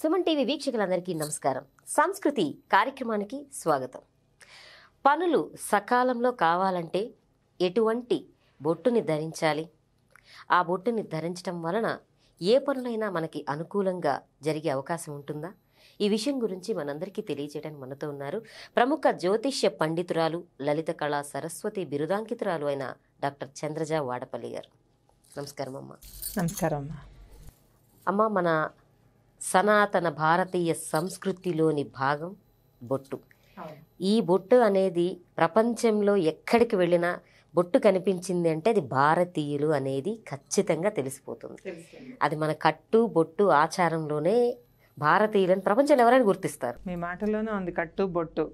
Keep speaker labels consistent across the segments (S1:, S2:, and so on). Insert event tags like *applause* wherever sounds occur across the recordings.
S1: Suman TV వీక్షకులందరికీ నమస్కారం సంస్కృతి కార్యక్రమానికి స్వాగతం పనులు సకాలంలో కావాలంటే ఎటువంటి బొట్టుని ధరించాలి ఆ బొట్టుని ధరించడం వలన ఏ పనులైనా మనకి అనుకూలంగా జరిగే అవకాశం ఉంటుందా ఈ విషయం గురించి మనందరికీ తెలియజేయడానికి మనతో ఉన్నారు ప్రముఖ జ్యోతిష్య పండితురాలు లలిత కళా సరస్వతి బిరుదాంకితురాలు అయిన డాక్టర్ చంద్రజ వాడపల్లి గారు నమస్కారం అమ్మ నమస్కారం అమ్మ అమ్మ మన సనాతన భారతీయ సంస్కృతిలోని భాగం బొట్టు ఈ బొట్టు అనేది ప్రపంచంలో ఎక్కడికి వెళ్ళినా బొట్టు కనిపించింది అంటే అది భారతీయులు అనేది ఖచ్చితంగా తెలిసిపోతుంది అది మన కట్టు బొట్టు ఆచారంలోనే భారతీయులని ప్రపంచంలో ఎవరైనా గుర్తిస్తారు
S2: మీ మాటల్లోనే ఉంది
S1: కట్టు బొట్టు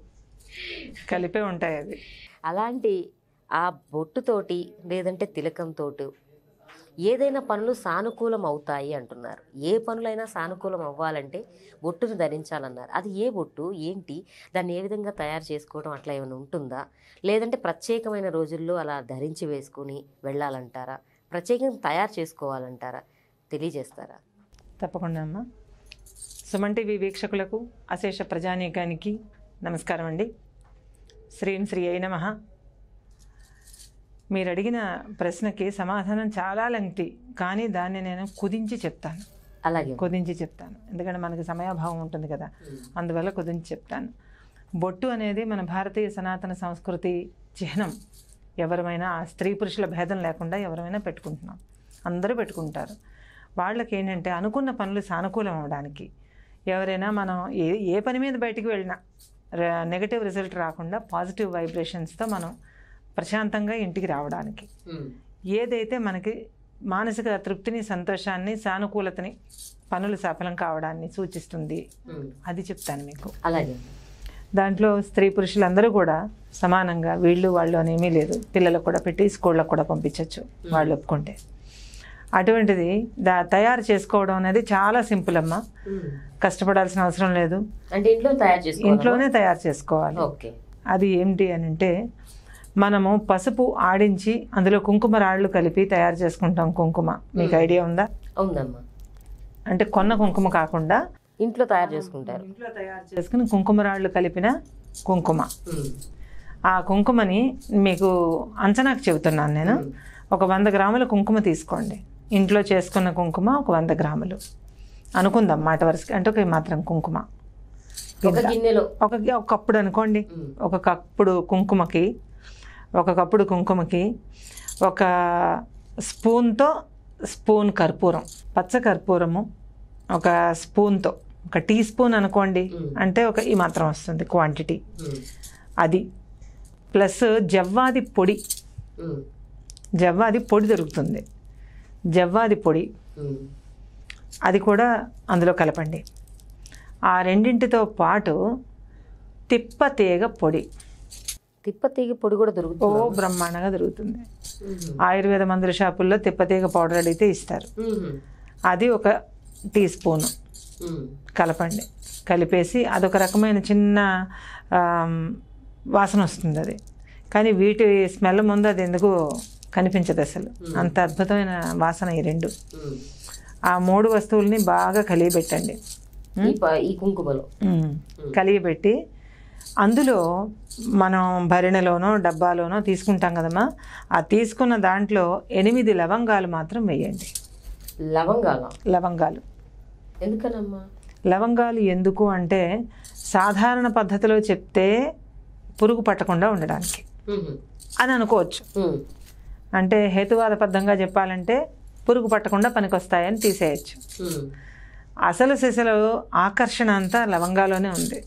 S1: కలిపే ఉంటాయి అది అలాంటి ఆ బొట్టుతోటి లేదంటే తిలకంతో ఏదైనా పనులు సానుకూలం అవుతాయి అంటున్నారు ఏ పనులైనా సానుకూలం అవ్వాలంటే బొట్టును ధరించాలన్నారు అది ఏ బొట్టు ఏంటి దాన్ని ఏ విధంగా తయారు చేసుకోవడం అట్లా ఏమైనా ఉంటుందా లేదంటే ప్రత్యేకమైన రోజుల్లో అలా ధరించి వేసుకుని వెళ్ళాలంటారా ప్రత్యేకంగా తయారు చేసుకోవాలంటారా తెలియజేస్తారా
S2: తప్పకుండా అమ్మా సుమన్ టీవీ వీక్షకులకు అశేష ప్రజానీకానికి నమస్కారం అండి శ్రీం శ్రీ అయిన మీరు అడిగిన ప్రశ్నకి సమాధానం చాలా లెంగ్తి కానీ దాన్ని నేను కుదించి చెప్తాను అలాగే కుదించి చెప్తాను ఎందుకంటే మనకి సమయాభావం ఉంటుంది కదా అందువల్ల కుదించి చెప్తాను బొట్టు అనేది మన భారతీయ సనాతన సంస్కృతి చిహ్నం ఎవరమైనా స్త్రీ పురుషుల భేదం లేకుండా ఎవరమైనా పెట్టుకుంటున్నాం అందరూ పెట్టుకుంటారు వాళ్ళకి ఏంటంటే అనుకున్న పనులు సానుకూలం అవ్వడానికి ఎవరైనా మనం ఏ ఏ పని మీద బయటికి వెళ్ళినా నెగటివ్ రిజల్ట్ రాకుండా పాజిటివ్ వైబ్రేషన్స్తో మనం ప్రశాంతంగా ఇంటికి రావడానికి ఏదైతే మనకి మానసిక తృప్తిని సంతోషాన్ని సానుకూలతని పనులు సఫలం కావడాన్ని సూచిస్తుంది అది చెప్తాను మీకు అలాగే దాంట్లో స్త్రీ పురుషులందరూ కూడా సమానంగా వీళ్ళు వాళ్ళు అని ఏమీ లేదు పిల్లలకు కూడా పెట్టి స్కూళ్ళకు కూడా పంపించవచ్చు వాళ్ళు ఒప్పుకుంటే అటువంటిది దా తయారు చేసుకోవడం అనేది చాలా సింపుల్ అమ్మ కష్టపడాల్సిన అవసరం లేదు అంటే ఇంట్లో తయారు ఇంట్లోనే తయారు చేసుకోవాలి అది ఏంటి అని అంటే మనము పసుపు ఆడించి అందులో కుంకుమ రాళ్ళు కలిపి తయారు చేసుకుంటాం కుంకుమ మీకు ఐడియా ఉందా ఉందమ్మా అంటే కొన్న కుంకుమ కాకుండా ఇంట్లో తయారు చేసుకుంటారు ఇంట్లో తయారు చేసుకుని కుంకుమ రాళ్ళు కలిపిన కుంకుమ ఆ కుంకుమని మీకు అంచనాకు చెబుతున్నాను నేను ఒక వంద గ్రాముల కుంకుమ తీసుకోండి ఇంట్లో చేసుకున్న కుంకుమ ఒక వంద గ్రాములు అనుకుందాం మాట వరుసకి అంటే ఒక మాత్రం కుంకుమ ఒక ఒక కప్పుడు అనుకోండి ఒక కప్పుడు కుంకుమకి ఒక కప్పుడు కుంకుమకి ఒక స్పూన్తో స్పూన్ కర్పూరం పచ్చ కర్పూరము ఒక స్పూన్తో ఒక టీ స్పూన్ అనుకోండి అంటే ఒక ఈ మాత్రం వస్తుంది క్వాంటిటీ అది ప్లస్ జవ్వాది పొడి జవ్వాది పొడి దొరుకుతుంది జవ్వాది పొడి అది కూడా అందులో కలపండి ఆ రెండింటితో పాటు తిప్పతీగ పొడి
S1: తీగ పొడి కూడా దొరుకుతుంది ఓ బ్రహ్మాండంగా దొరుకుతుంది
S2: ఆయుర్వేద మందుల షాపుల్లో తిప్పతీగ పౌడర్ అడిగితే ఇస్తారు అది ఒక టీ స్పూను కలపండి కలిపేసి అదొక రకమైన చిన్న వాసన వస్తుంది అది కానీ వీటి స్మెల్ ముందు అది ఎందుకు కనిపించదు అసలు అంత అద్భుతమైన వాసన ఈ రెండు ఆ మూడు వస్తువుల్ని బాగా కలియబెట్టండి ఈ కుంకుమలో పెట్టి అందులో మనం భరిణలోనో డబ్బాలోనో తీసుకుంటాం కదమ్మా ఆ తీసుకున్న దాంట్లో ఎనిమిది లవంగాలు మాత్రం వేయండి లవంగాలు లవంగాలు ఎందుకనమ్మా లవంగాలు ఎందుకు అంటే సాధారణ పద్ధతిలో చెప్తే పురుగు పట్టకుండా ఉండడానికి అని అనుకోవచ్చు అంటే హేతువాదబద్ధంగా చెప్పాలంటే పురుగు పట్టకుండా పనికొస్తాయని తీసేయచ్చు అసలు సిసలు ఆకర్షణ అంతా లవంగాలోనే ఉంది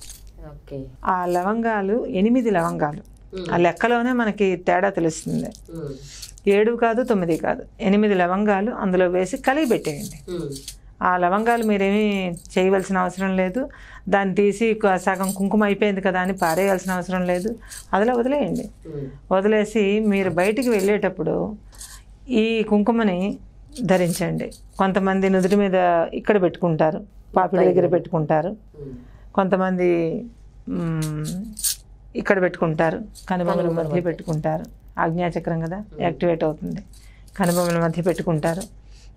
S2: ఆ లవంగాలు ఎనిమిది లవంగాలు ఆ లెక్కలోనే మనకి తేడా తెలుస్తుంది ఏడు కాదు తొమ్మిది కాదు ఎనిమిది లవంగాలు అందులో వేసి కలిగి పెట్టేయండి ఆ లవంగాలు మీరేమీ చేయవలసిన అవసరం లేదు దాన్ని తీసి సగం కుంకుమ అయిపోయింది కదా అని పారేయాల్సిన అవసరం లేదు అదిలా వదిలేయండి వదిలేసి మీరు బయటికి వెళ్ళేటప్పుడు ఈ కుంకుమని ధరించండి కొంతమంది నుదుటి మీద ఇక్కడ పెట్టుకుంటారు పాపిడి దగ్గర పెట్టుకుంటారు కొంతమంది ఇక్కడ పెట్టుకుంటారు కనుబొమ్మల మధ్య పెట్టుకుంటారు ఆజ్ఞాచక్రం కదా యాక్టివేట్ అవుతుంది కనుబొమ్మల మధ్య పెట్టుకుంటారు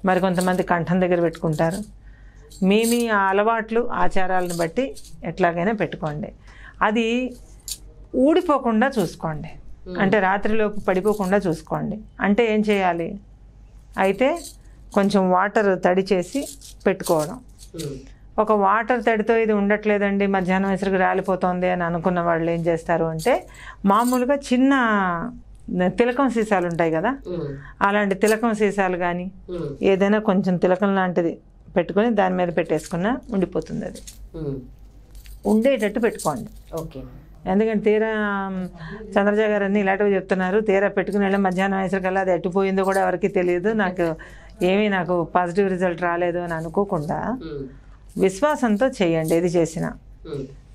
S2: మరికొంతమంది కంఠం దగ్గర పెట్టుకుంటారు మీ మీ అలవాట్లు ఆచారాలను బట్టి ఎట్లాగైనా పెట్టుకోండి అది ఊడిపోకుండా చూసుకోండి అంటే రాత్రిలోపు పడిపోకుండా చూసుకోండి అంటే ఏం చేయాలి అయితే కొంచెం వాటర్ తడి చేసి పెట్టుకోవడం ఒక వాటర్ తడితో ఇది ఉండట్లేదండి మధ్యాహ్నం ఇసురుకు రాలిపోతుంది అని అనుకున్న వాళ్ళు ఏం చేస్తారు అంటే మామూలుగా చిన్న తిలకం సీసాలు ఉంటాయి కదా అలాంటి తిలకం సీసాలు కానీ ఏదైనా కొంచెం తిలకం లాంటిది పెట్టుకొని దాని మీద పెట్టేసుకున్నా ఉండిపోతుంది అది ఉండేటట్టు పెట్టుకోండి ఓకే ఎందుకంటే తీరా చంద్రజ గారు అన్నీ ఇలాంటివి చెప్తున్నారు తీరా పెట్టుకుని వెళ్ళి మధ్యాహ్నం వేసరికల్లా అది ఎట్టుపోయిందో కూడా ఎవరికి తెలియదు నాకు ఏమీ నాకు పాజిటివ్ రిజల్ట్ రాలేదు అని అనుకోకుండా విశ్వాసంతో చేయండి ఏది చేసినా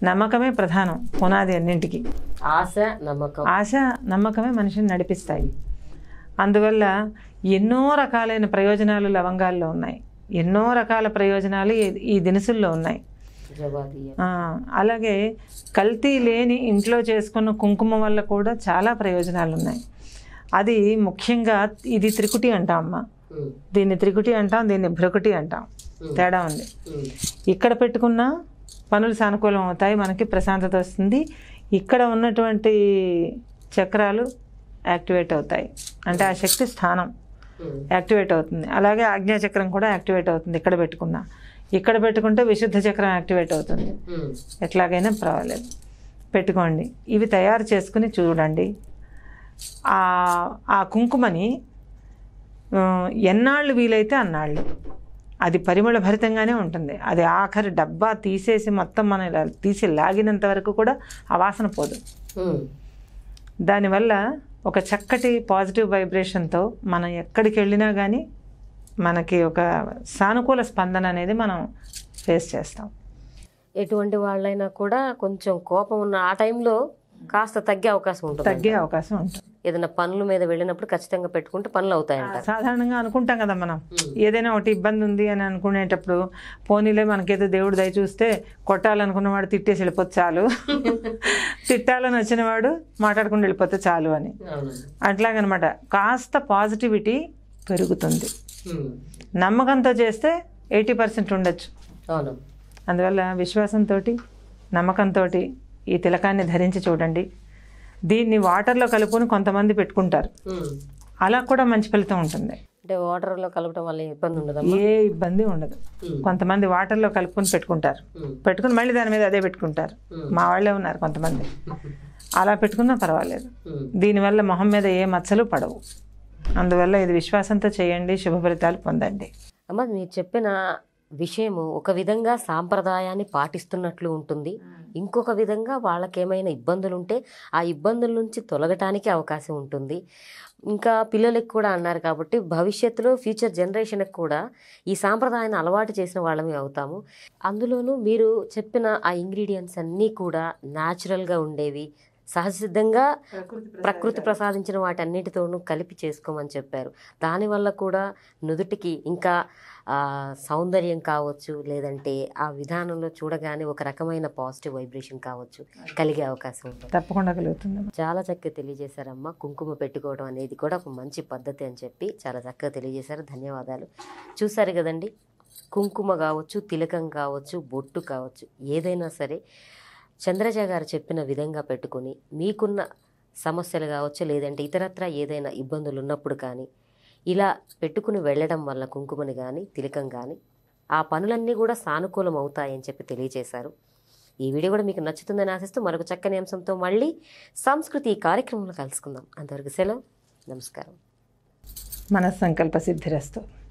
S2: నమ్మకమే ప్రధానం పునాది అన్నింటికి ఆశ నమ్మకం ఆశ నమ్మకమే మనిషిని నడిపిస్తాయి అందువల్ల ఎన్నో రకాలైన ప్రయోజనాలు లవంగాల్లో ఉన్నాయి ఎన్నో రకాల ప్రయోజనాలు ఈ దినుసుల్లో ఉన్నాయి అలాగే కల్తీ లేని ఇంట్లో చేసుకున్న కుంకుమ వల్ల కూడా చాలా ప్రయోజనాలు ఉన్నాయి అది ముఖ్యంగా ఇది త్రికుటి అంటాం అమ్మ దీన్ని త్రికుటి అంటాం దీన్ని భ్రకుటి అంటాం తేడా ఉంది ఇక్కడ పెట్టుకున్న పనులు సానుకూలం అవుతాయి మనకి ప్రశాంతత వస్తుంది ఇక్కడ ఉన్నటువంటి చక్రాలు యాక్టివేట్ అవుతాయి అంటే ఆ శక్తి స్థానం యాక్టివేట్ అవుతుంది అలాగే ఆజ్ఞాచక్రం కూడా యాక్టివేట్ అవుతుంది ఇక్కడ పెట్టుకున్నా ఇక్కడ పెట్టుకుంటే విశుద్ధ చక్రం యాక్టివేట్ అవుతుంది ఎట్లాగైనా పర్వాలేదు పెట్టుకోండి ఇవి తయారు చేసుకుని చూడండి ఆ కుంకుమని ఎన్నాళ్ళు వీలైతే అన్నాళ్ళు అది పరిమళ భరితంగానే ఉంటుంది అది ఆఖరి డబ్బా తీసేసి మొత్తం మనం ఇలా తీసి లాగినంత వరకు కూడా ఆ వాసన పోదు దానివల్ల ఒక చక్కటి పాజిటివ్ వైబ్రేషన్తో మనం ఎక్కడికి వెళ్ళినా కానీ మనకి ఒక సానుకూల స్పందన అనేది మనం ఫేస్ చేస్తాం
S1: ఎటువంటి వాళ్ళైనా కూడా కొంచెం కోపం ఉన్న ఆ టైంలో కాస్త తగ్గే అవకాశం ఉంటుంది తగ్గే అవకాశం ఉంటుంది ఏదైనా పనుల మీద వెళ్ళినప్పుడు
S2: ఖచ్చితంగా పెట్టుకుంటే పనులు అవుతాయంట సాధారణంగా అనుకుంటాం కదా మనం ఏదైనా ఒకటి ఇబ్బంది ఉంది అని అనుకునేటప్పుడు పోనీలే మనకేదో దేవుడు దయ చూస్తే కొట్టాలనుకున్నవాడు తిట్టేసి వెళ్ళిపోతే చాలు *laughs* తిట్టాలని వచ్చినవాడు మాట్లాడుకుంటూ వెళ్ళిపోతే చాలు అని అట్లాగనమాట కాస్త పాజిటివిటీ పెరుగుతుంది నమ్మకంతో చేస్తే ఎయిటీ పర్సెంట్ ఉండొచ్చు అందువల్ల విశ్వాసంతో నమ్మకంతో ఈ తిలకాన్ని ధరించి చూడండి దీన్ని వాటర్లో కలుపుకొని కొంతమంది పెట్టుకుంటారు అలా కూడా మంచి ఫలితం ఉంటుంది అంటే వాటర్లో కలపడం వల్ల ఇబ్బంది ఉండదు ఏ ఇబ్బంది ఉండదు కొంతమంది వాటర్లో కలుపుకొని పెట్టుకుంటారు పెట్టుకుని మళ్ళీ దాని మీద అదే పెట్టుకుంటారు మా వాళ్ళే ఉన్నారు కొంతమంది అలా పెట్టుకున్నా పర్వాలేదు దీనివల్ల మొహం మీద ఏ మచ్చలు పడవు అందువల్ల ఇది విశ్వాసంతో చేయండి శుభ ఫలితాలు పొందండి
S1: అమ్మ మీరు చెప్పిన విషయము ఒక విధంగా సాంప్రదాయాన్ని పాటిస్తున్నట్లు ఉంటుంది ఇంకొక విధంగా వాళ్ళకేమైనా ఇబ్బందులు ఉంటే ఆ ఇబ్బందుల నుంచి తొలగటానికి అవకాశం ఉంటుంది ఇంకా పిల్లలకు కూడా అన్నారు కాబట్టి భవిష్యత్తులో ఫ్యూచర్ జనరేషన్కి కూడా ఈ సాంప్రదాయాన్ని అలవాటు చేసిన వాళ్ళమే అవుతాము అందులోనూ మీరు చెప్పిన ఆ ఇంగ్రీడియంట్స్ అన్నీ కూడా న్యాచురల్గా ఉండేవి సహజసిద్ధంగా ప్రకృతి ప్రసాదించిన వాటన్నిటితోనూ కలిపి చేసుకోమని చెప్పారు దానివల్ల కూడా నుదుటికి ఇంకా సౌందర్యం కావచ్చు లేదంటే ఆ విధానంలో చూడగానే ఒక రకమైన పాజిటివ్ వైబ్రేషన్ కావచ్చు కలిగే అవకాశం తప్పకుండా కలుగుతుంది చాలా చక్కగా తెలియజేశారమ్మా కుంకుమ పెట్టుకోవడం అనేది కూడా ఒక మంచి పద్ధతి అని చెప్పి చాలా చక్కగా తెలియజేశారు ధన్యవాదాలు చూసారు కదండి కుంకుమ కావచ్చు తిలకం కావచ్చు బొట్టు కావచ్చు ఏదైనా సరే చంద్రజ గారు చెప్పిన విధంగా పెట్టుకుని మీకున్న సమస్యలు కావచ్చు లేదంటే ఇతరత్ర ఏదైనా ఇబ్బందులు ఉన్నప్పుడు కానీ ఇలా పెట్టుకుని వెళ్ళడం వల్ల కుంకుమని కానీ తిలకం కానీ ఆ పనులన్నీ కూడా సానుకూలం అవుతాయని చెప్పి తెలియజేశారు ఈ వీడియో కూడా మీకు నచ్చుతుందని ఆశిస్తూ మరొక చక్కని అంశంతో మళ్ళీ సంస్కృతి కార్యక్రమంలో కలుసుకుందాం అంతవరకు సెలవు నమస్కారం
S2: మన సంకల్ప సిద్ధిరస్తు